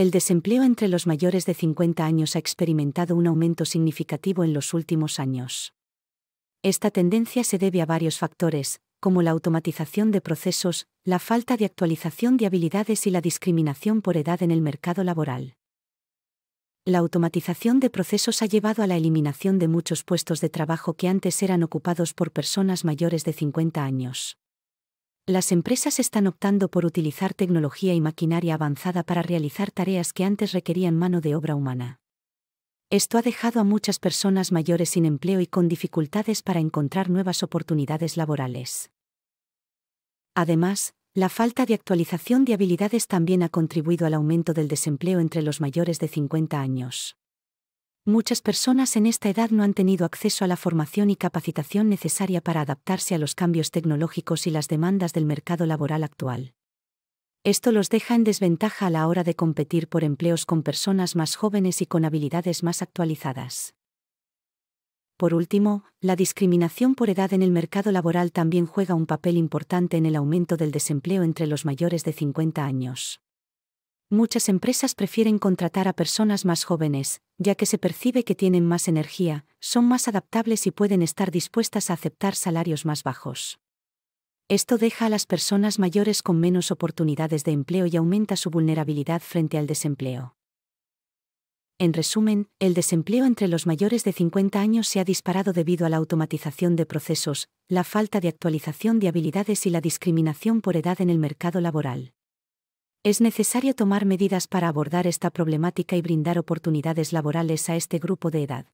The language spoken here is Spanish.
El desempleo entre los mayores de 50 años ha experimentado un aumento significativo en los últimos años. Esta tendencia se debe a varios factores, como la automatización de procesos, la falta de actualización de habilidades y la discriminación por edad en el mercado laboral. La automatización de procesos ha llevado a la eliminación de muchos puestos de trabajo que antes eran ocupados por personas mayores de 50 años. Las empresas están optando por utilizar tecnología y maquinaria avanzada para realizar tareas que antes requerían mano de obra humana. Esto ha dejado a muchas personas mayores sin empleo y con dificultades para encontrar nuevas oportunidades laborales. Además, la falta de actualización de habilidades también ha contribuido al aumento del desempleo entre los mayores de 50 años. Muchas personas en esta edad no han tenido acceso a la formación y capacitación necesaria para adaptarse a los cambios tecnológicos y las demandas del mercado laboral actual. Esto los deja en desventaja a la hora de competir por empleos con personas más jóvenes y con habilidades más actualizadas. Por último, la discriminación por edad en el mercado laboral también juega un papel importante en el aumento del desempleo entre los mayores de 50 años. Muchas empresas prefieren contratar a personas más jóvenes, ya que se percibe que tienen más energía, son más adaptables y pueden estar dispuestas a aceptar salarios más bajos. Esto deja a las personas mayores con menos oportunidades de empleo y aumenta su vulnerabilidad frente al desempleo. En resumen, el desempleo entre los mayores de 50 años se ha disparado debido a la automatización de procesos, la falta de actualización de habilidades y la discriminación por edad en el mercado laboral. Es necesario tomar medidas para abordar esta problemática y brindar oportunidades laborales a este grupo de edad.